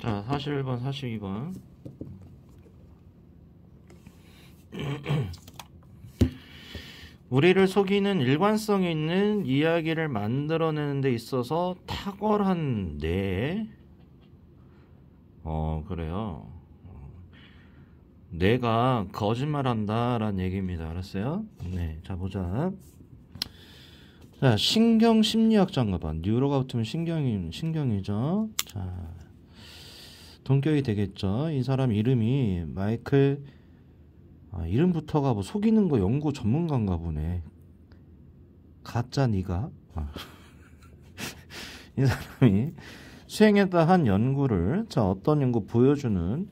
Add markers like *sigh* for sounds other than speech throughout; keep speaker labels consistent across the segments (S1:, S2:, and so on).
S1: 자 41번 42번 *clears throat* 우리를 속이는 일관성 있는 이야기를 만들어내는 데 있어서 탁월한 뇌, 어, 그래요. 내가 거짓말한다라는 얘기입니다. 알았어요? 네, 자 보자. 자 신경 심리학자인가 봐. 뉴로가 붙으면 신경이 신경이죠. 자 동격이 되겠죠. 이 사람 이름이 마이클 아, 이름부터가 뭐 속이는 거 연구 전문가인가 보네. 가짜 니가 아. *laughs* 이 사람이 수행에다 한 연구를 자 어떤 연구 보여주는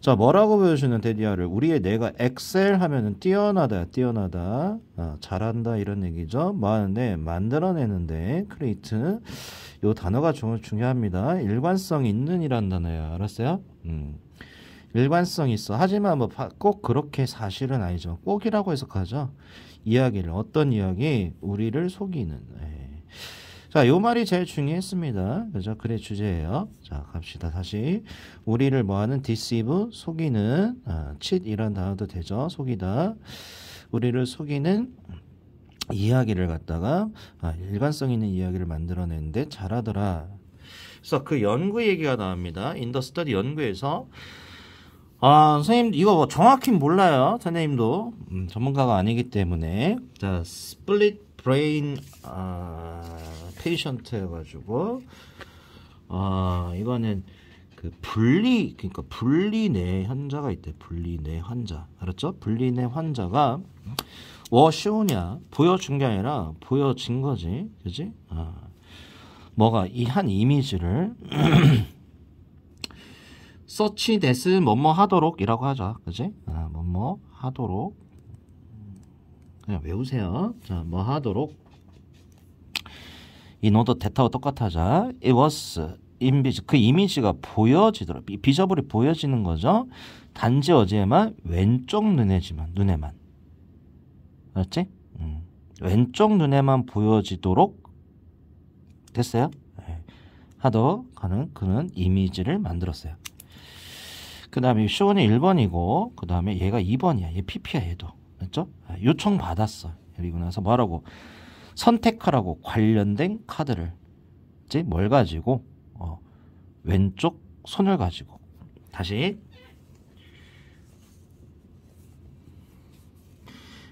S1: 자 뭐라고 보여주는 데디아를 우리의 내가 엑셀 하면은 뛰어나다 뛰어나다 아, 잘한다 이런 얘기죠 뭐하는데 만들어내는데 크리에이트 요 단어가 중, 중요합니다 일관성 있는 이란 단어예요 알았어요 음. 일관성 있어 하지만 뭐 꼭 그렇게 사실은 아니죠 꼭이라고 해석하죠 이야기를 어떤 이야기 우리를 속이는 예. 자, 요 말이 제일 중요했습니다. 그죠? 글의 주제예요. 자, 갑시다. 다시. 우리를 뭐하는 deceive, 속이는, 아, cheat 이란 단어도 되죠. 속이다. 우리를 속이는 이야기를 갖다가 아, 일관성 있는 이야기를 만들어내는데 잘하더라. 그래서 그 연구 얘기가 나옵니다. 인더스터디 연구에서 아, 선생님, 이거 뭐 정확히 몰라요. 선생님도. 음, 전문가가 아니기 때문에. 자, 스플릿 브레인, 아, 페이션트 해가지고, 아, 이거는 그 분리, 그러니까 분리 내 환자가 있대. 분리 내 환자. 알았죠? 분리 내 환자가, 워 쇼냐? 보여준 게 아니라 보여진 거지. 그지? 아, 뭐가 이 한 이미지를, *clears throat* 서치 넷은 뭐뭐 하도록 이라고 하죠 그지 아, 뭐뭐 하도록 그냥 외우세요 자뭐 하도록 이 노드 대타와 똑같아자 it was 인비지 그 이미지가 보여지도록 비저블이 보여지는 거죠 단지 어제만 왼쪽 눈에지만 눈에만 알았지 음. 왼쪽 눈에만 보여지도록 됐어요 네. 하도 가는 그는 이미지를 만들었어요. 그 다음에 쇼는 1번이고 그 다음에 얘가 2번이야. 얘 PP야 얘도. 맞죠? 아, 요청 받았어. 그리고 나서 뭐라고 선택하라고 관련된 카드를 이제 뭘 가지고 어, 왼쪽 손을 가지고 다시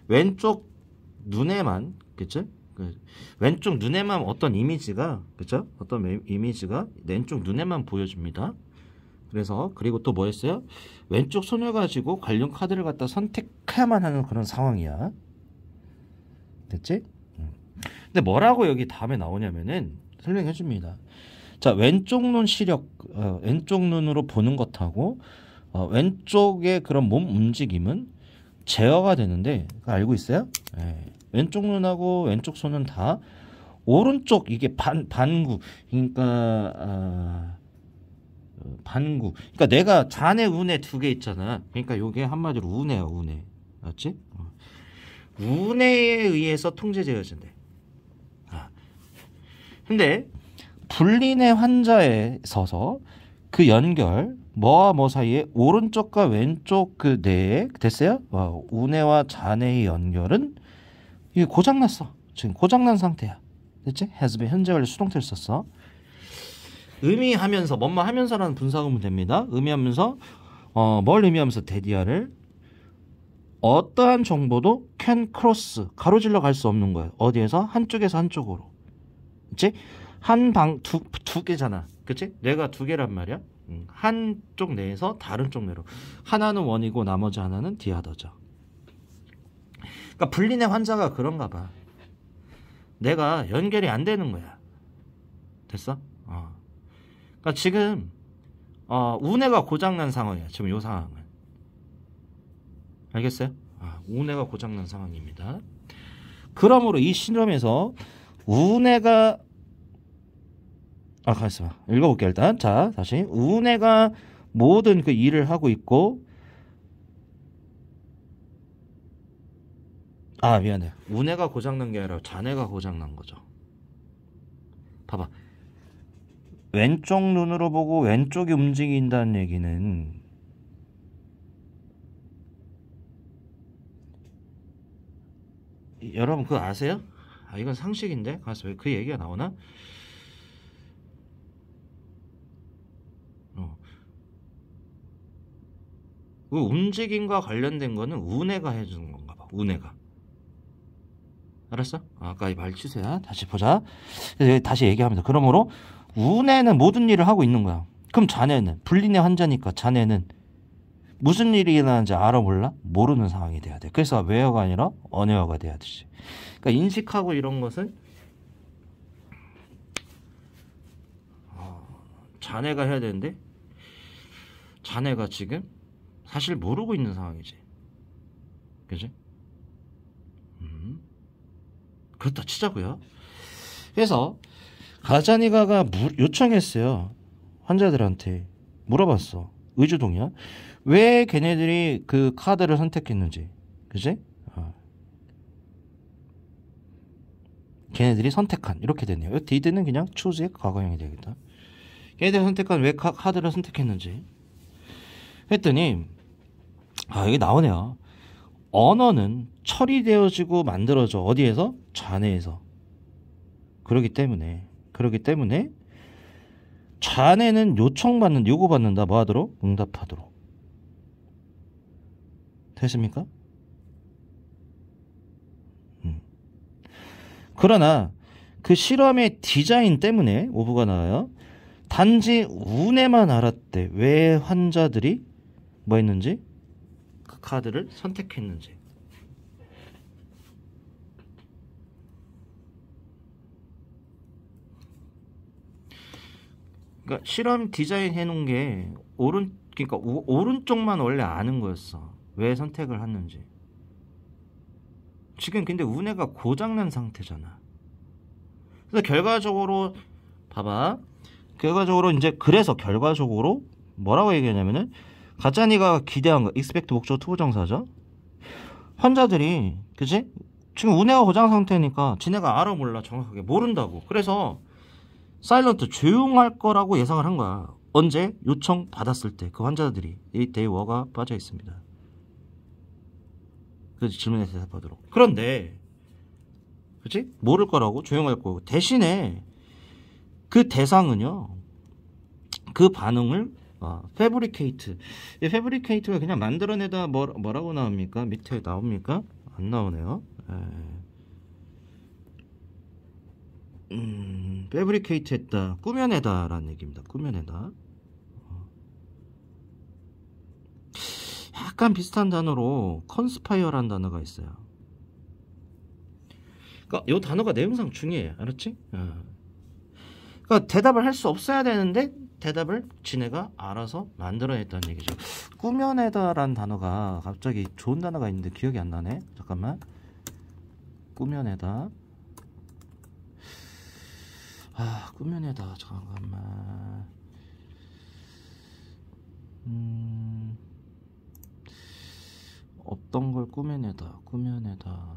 S1: 왼쪽 눈에만 그쵸? 그 왼쪽 눈에만 어떤 이미지가 그쵸? 어떤 이미지가 왼쪽 눈에만 보여줍니다. 그래서 그리고 또 뭐 했어요? 왼쪽 손을 가지고 관련 카드를 갖다 선택해야만 하는 그런 상황이야. 됐지? 음. 근데 뭐라고 여기 다음에 나오냐면은 설명해 줍니다. 자, 왼쪽 눈 시력, 어, 왼쪽 눈으로 보는 것하고 어, 왼쪽의 그런 몸 움직임은 제어가 되는데 알고 있어요? 예. 왼쪽 눈하고 왼쪽 손은 다 오른쪽 이게 반 반구 그러니까 어, 반구. 그러니까 내가 잔에 운에 두개 있잖아. 그러니까 요게 한마디로 운에야운에 맞지? 운해에 어. 의해서 통제되어진대. 아. 근데 불린의 환자에 서서 그 연결 뭐와 뭐 사이에 오른쪽과 왼쪽 그 뇌에 네, 됐어요? 와, 운해와 잔해의 연결은 이게 고장났어. 지금 고장난 상태야. 됐지? has been 현재 완료 수동태를 썼어. 의미하면서 뭔말 하면서라는 분사구문 됩니다. 의미하면서 어, 뭘 의미하면서 데디아를 어떠한 정보도 can cross 가로질러 갈 수 없는 거예요. 어디에서 한쪽에서 한쪽으로. 그치한 방 두 두 개잖아. 그치 내가 두 개란 말이야. 음, 한쪽 내에서 다른 쪽 내로 하나는 원이고 나머지 하나는 디아더죠. 그러니까 불린의 환자가 그런가 봐. 내가 연결이 안 되는 거야. 됐어? 어. 그러니까 지금 어, 운해가 고장난 상황이에요 지금 이 상황은. 알겠어요? 아, 운해가 고장난 상황입니다. 그러므로 이 실험에서 우해가 아, 가만있어 봐. 읽어볼게요, 일단. 자, 다시. 우해가 모든 그 일을 하고 있고, 아, 미안해. 우해가 고장난 게 아니라 자네가 고장난 거죠. 봐봐. 왼쪽 눈으로 보고 왼쪽이 움직인다는 얘기는 여러분 그거 아세요? 아 이건 상식인데 가서 그 얘기가 나오나? 어. 그 움직임과 관련된 거는 운해가 해주는 건가 봐. 운해가. 알았어? 아까 이 말 취소야. 다시 보자. 다시 얘기합니다. 그러므로 우애는 모든 일을 하고 있는 거야. 그럼 자네는 불린의 환자니까 자네는 무슨 일이 일어나는지 알아볼라? 모르는 상황이 돼야 돼. 그래서 외어가 아니라 언어어가 돼야 되지. 그러니까 인식하고 이런 것은 어, 자네가 해야 되는데 자네가 지금 사실 모르고 있는 상황이지. 그지? 그렇다 치자고요. 그래서 가자니가가 무, 요청했어요. 환자들한테 물어봤어. 의주동이야. 왜 걔네들이 그 카드를 선택했는지. 그지? 어. 걔네들이 선택한 이렇게 됐네요이 디드는 그냥 초지의 과거형이 되겠다. 걔네들이 선택한 왜 카, 카드를 선택했는지. 했더니 아 여기 나오네요. 언어는 처리되어지고 만들어져 어디에서 좌뇌에서 그러기 때문에 그러기 때문에 좌뇌는 요청받는 요구받는다 뭐하도록 응답하도록 됐습니까? 음. 그러나 그 실험의 디자인 때문에 오부가 나와요. 단지 운에만 알았대 왜 환자들이 뭐 했는지 그 카드를 선택했는지 그러니까 실험 디자인 해놓은 게 오른 그러니까 오, 오른쪽만 원래 아는 거였어 왜 선택을 했는지 지금 근데 우뇌가 고장난 상태잖아 그래서 결과적으로 봐봐 결과적으로 이제 그래서 결과적으로 뭐라고 얘기하냐면은 가짜니가 기대한 거 익스펙트 목적 투구 정사죠. 환자들이 그지 지금 우뇌가 고장 상태니까 지네가 알아 몰라 정확하게 모른다고. 그래서 사일런트 조용할 거라고 예상을 한 거야. 언제 요청 받았을 때 그 환자들이 이 데이워가 빠져 있습니다. 그 질문에 대답하도록. 그런데 그지 모를 거라고 조용할 거고 대신에 그 대상은요 그 반응을 아, 패브리케이트. 이 패브리케이트가 그냥 만들어내다 뭐, 뭐라고 나옵니까? 밑에 나옵니까? 안 나오네요. 에... 예. 음, 패브리케이트 했다. 꾸며내다. 라는 얘기입니다. 꾸며내다. 어. 약간 비슷한 단어로 컨스파이어라는 단어가 있어요. 그러니까 이 단어가 내용상 중요해. 알았지? 어. 그러니까 대답을 할 수 없어야 되는데 대답을 지네가 알아서 만들어야했다는 얘기죠. 꾸며내다란 단어가 갑자기 좋은 단어가 있는데 기억이 안 나네. 잠깐만. 꾸며내다. 아, 꾸며내다. 잠깐만. 음. 없던 걸 꾸며내다. 꾸며내다.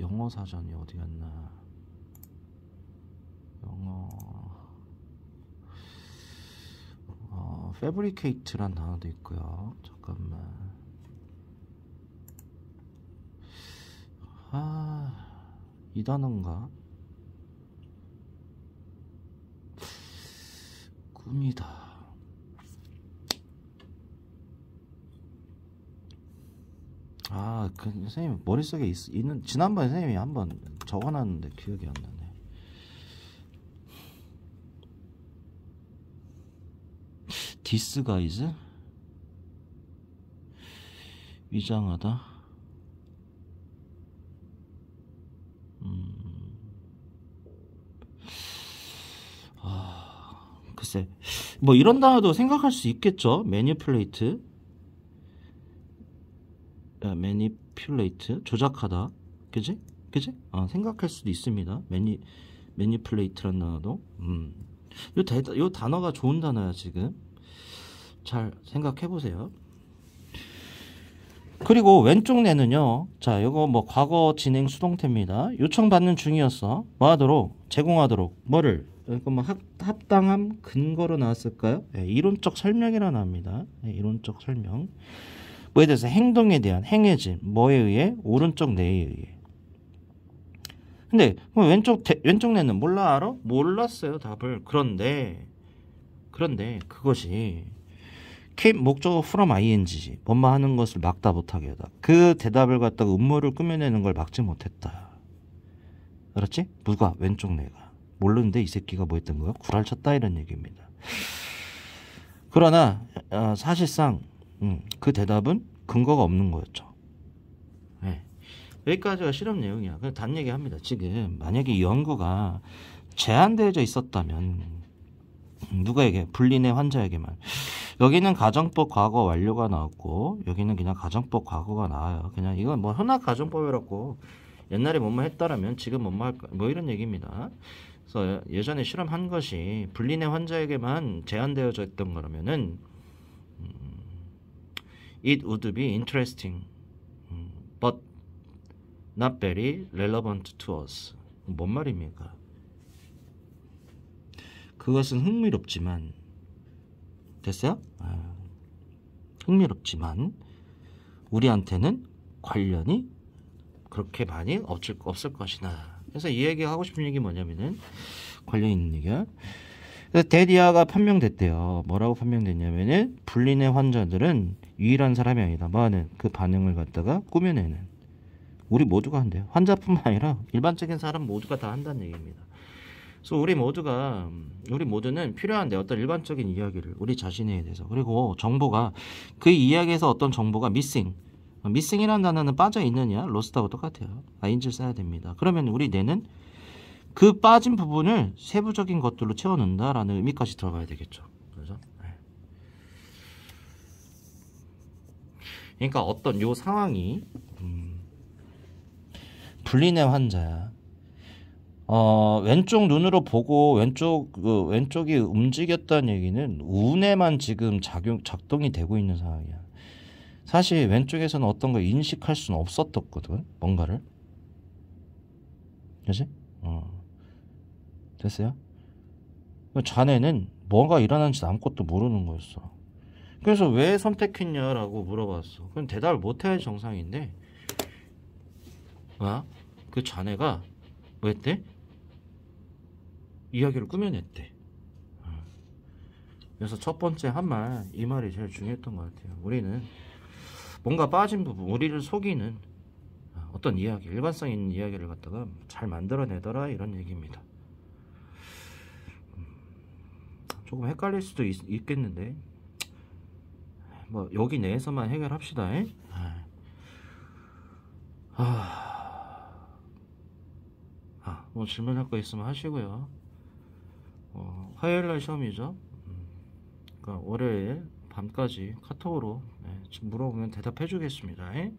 S1: 영어 사전이 어디 갔나? 영어 fabricate란 단어도 있고요. 잠깐만. 아, 이 단어인가? 꿈이다. 아, 그 선생님 머릿속에 있, 있는 지난번에 선생님이 한번 적어놨는데 기억이 안 나. 디스 가이즈? 위장하다? 음... 아... 글쎄 뭐 이런 단어도 생각할 수 있겠죠 매니플레이트 매니플레이트 아, 조작하다 그지? 그지? 아, 생각할 수도 있습니다 매니 매니플레이트란 단어도 음. 요, 대, 요 단어가 좋은 단어야 지금 잘 생각해 보세요. 그리고 왼쪽 뇌는요 자, 이거 뭐 과거 진행 수동태입니다. 요청받는 중이었어. 뭐 하도록 제공하도록 뭐를 그러뭐 합, 합당함 근거로 나왔을까요? 네, 이론적 설명이라 나옵니다. 네, 이론적 설명. 뭐에 대해서 행동에 대한 행해짐, 뭐에 의해 오른쪽 뇌에 의해. 근데 뭐 왼쪽 대, 왼쪽 내는 몰라 알아? 몰랐어요 답을. 그런데 그런데 그것이 keep 목적어 from ing지 번마하는 것을 막다 못하게 하다 그 대답을 갖다가 음모를 꾸며내는 걸 막지 못했다 알았지? 누가? 왼쪽 내가 모르는데 이 새끼가 뭐 했던 거야? 구랄쳤다 이런 얘기입니다 그러나 어, 사실상 음, 그 대답은 근거가 없는 거였죠 네. 여기까지가 실험 내용이야 그냥 단 얘기합니다 지금 만약에 연구가 제한되어져 있었다면 누가에게 불린의 환자에게만 여기는 가정법 과거 완료가 나왔고 여기는 그냥 가정법 과거가 나와요. 그냥 이건 뭐 흔한 가정법이라고 옛날에 뭐뭐 했다라면 지금 뭐뭐 할까 뭐 이런 얘기입니다. 그래서 예전에 실험한 것이 불린의 환자에게만 제한되어져 있던 거라면은 음, it would be interesting 음, but not very relevant to us. 뭔 말입니까? 그것은 흥미롭지만 됐어요? 아, 흥미롭지만 우리한테는 관련이 그렇게 많이 없을, 없을 것이다 그래서 이 얘기 하고 싶은 얘기 뭐냐면은 관련 있는 얘기야. 그래서 데디아가 판명됐대요. 뭐라고 판명됐냐면은 불린의 환자들은 유일한 사람이 아니다. 많은 그 반응을 갖다가 꾸며내는 우리 모두가 한대요. 환자뿐만 아니라 일반적인 사람 모두가 다 한다는 얘기입니다. 그래서 우리 모두가 음, 우리 모두는 필요한데 어떤 일반적인 이야기를 우리 자신에 대해서 그리고 정보가 그 이야기에서 어떤 정보가 미싱 미싱이라는 단어는 빠져 있느냐 로스트하고 똑같아요. 아인지를 써야 됩니다. 그러면 우리 뇌는 그 빠진 부분을 세부적인 것들로 채워놓는다라는 의미까지 들어가야 되겠죠. 그래서 네. 그러니까 어떤 요 상황이 음, 불리네 환자야. 어, 왼쪽 눈으로 보고 왼쪽 그 왼쪽이 움직였다는 얘기는 운에만 지금 작용 작동이 되고 있는 상황이야. 사실 왼쪽에서는 어떤 걸 인식할 수는 없었었거든. 뭔가를. 그지? 어. 됐어요? 그 자네는 뭔가 일어난지 아무것도 모르는 거였어. 그래서 왜 선택했냐라고 물어봤어. 그럼 대답을 못해야 정상인데, 아, 그 자네가 왜 때? 이야기를 꾸며냈대. 아. 그래서 첫 번째 한 말, 이 말이 제일 중요했던 것 같아요. 우리는 뭔가 빠진 부분, 우리를 속이는 아, 어떤 이야기, 일관성 있는 이야기를 갖다가 잘 만들어내더라 이런 얘기입니다. 음, 조금 헷갈릴 수도 있, 겠는데뭐 여기 내에서만 해결합시다. 아, 아, 뭐 질문할 거 있으면 하시고요. 어, 화요일 날 시험이죠. 음, 그러니까 월요일 밤까지 카톡으로 네, 물어보면 대답해 주겠습니다. 에?